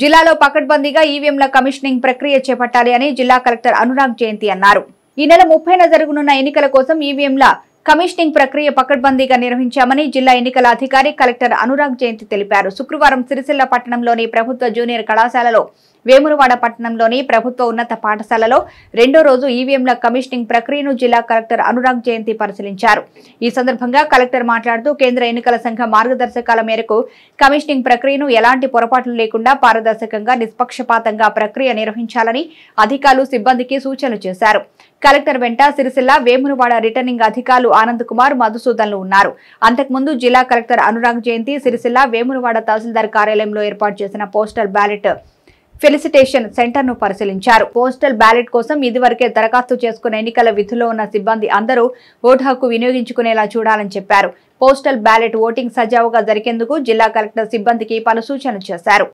జిల్లాలో పకడ్బందీగా ఈవీఎంల కమిషనింగ్ ప్రక్రియ చేపట్టాలి అని జిల్లా కలెక్టర్ అనురాగ్ జయంతి అన్నారు ఈ నెల ముప్పైన జరగనున్న ఎన్నికల కోసం ఈవీఎంల కమిషనింగ్ ప్రక్రియ పకడ్బందీగా నిర్వహించామని జిల్లా ఎన్నికల అధికారి కలెక్టర్ అనురాగ్ జయంతి తెలిపారు శుక్రవారం సిరిసిల్ల పట్టణంలోని ప్రభుత్వ జూనియర్ కళాశాలలో వేమురవాడ పట్టణంలోని ప్రభుత్వ ఉన్నత పాఠశాలలో రెండో రోజు ఈవీఎంల కమిషనింగ్ ప్రక్రియను జిల్లా కలెక్టర్ అనురాగ్ జయంతి పరిశీలించారు ఈ సందర్భంగా కలెక్టర్ మాట్లాడుతూ కేంద్ర ఎన్నికల సంఘ మార్గదర్శకాల మేరకు కమిషనింగ్ ప్రక్రియను ఎలాంటి పొరపాట్లు లేకుండా పారదర్శకంగా నిష్పక్షపాతంగా ప్రక్రియ నిర్వహించాలని అధికారులు సిబ్బందికి సూచనలు చేశారు కలెక్టర్ వెంట సిరిసిల్ల వేమునవాడ రిటర్నింగ్ అధికారులు ఆనంద్ కుమార్ మధుసూదన్లు ఉన్నారు అంతకుముందు జిల్లా కలెక్టర్ అనురాగ్ జయంతి సిరిసిల్ల వేమునవాడ తహసీల్దార్ కార్యాలయంలో ఏర్పాటు చేసిన పోస్టల్ బ్యాలెట్ ఫెలిసిటేషన్ సెంటర్ను పరిశీలించారు పోస్టల్ బ్యాలెట్ కోసం ఇదివరకే దరఖాస్తు చేసుకున్న ఎన్నికల విధుల్లో ఉన్న సిబ్బంది అందరూ ఓటు హక్కు వినియోగించుకునేలా చూడాలని చెప్పారు పోస్టల్ బ్యాలెట్ ఓటింగ్ సజావుగా జరిగేందుకు జిల్లా కలెక్టర్ సిబ్బందికి పలు సూచనలు చేశారు